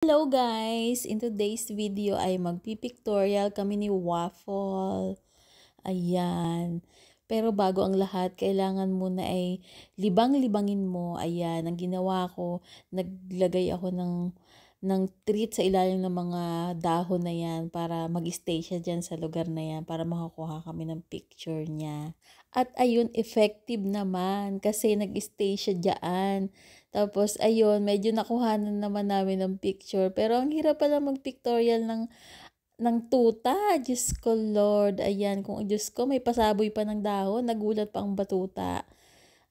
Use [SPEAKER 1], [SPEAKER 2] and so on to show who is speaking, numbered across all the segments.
[SPEAKER 1] Hello guys! In today's video ay magpipictorial kami ni Waffle. Ayan. Pero bago ang lahat, kailangan muna ay libang-libangin mo. Ayan, ang ginawa ko, naglagay ako ng ng treat sa ilalim ng mga dahon na yan para mag-stay siya dyan sa lugar na yan para makakuha kami ng picture niya. At ayun, effective naman kasi nag-stay siya dyan. Tapos ayun, medyo nakuhanan naman namin ng picture. Pero ang hirap pala mag-pictorial ng ng tuta. Diyos ko, Lord. Ayan, kung Diyos ko, may pasaboy pa ng dahon. Nagulat pa ang batuta.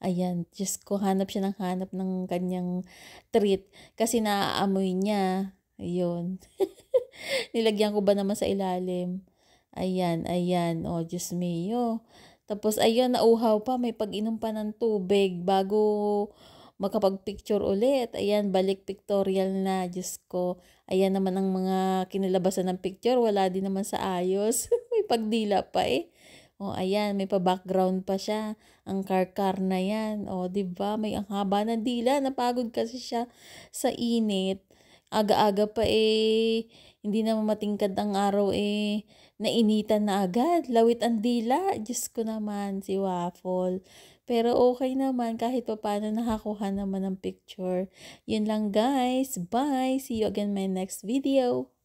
[SPEAKER 1] Ayan, just ko, hanap siya ng hanap ng kanyang treat kasi naaamoy niya. Ayun. Nilagyan ko ba naman sa ilalim? Ayan, ayan. O, oh, Diyos mio. Tapos, ayun, nauhaw pa. May pag-inom pa ng tubig bago makapag-picture ulit. Ayan, balik pictorial na. Diyos ko. Ayan naman ang mga kinalabasan ng picture. Wala din naman sa ayos. May pagdila pa eh. O oh, ayan, may pa-background pa siya. Ang karkar na yan. O oh, ba diba? may ang haba ng dila. Napagod kasi siya sa init. Aga-aga pa eh. Hindi na matingkad ang araw eh. Nainitan na agad. Lawit ang dila. Diyos ko naman si Waffle. Pero okay naman kahit pa paano nakakuha naman ng picture. Yun lang guys. Bye. See you again my next video.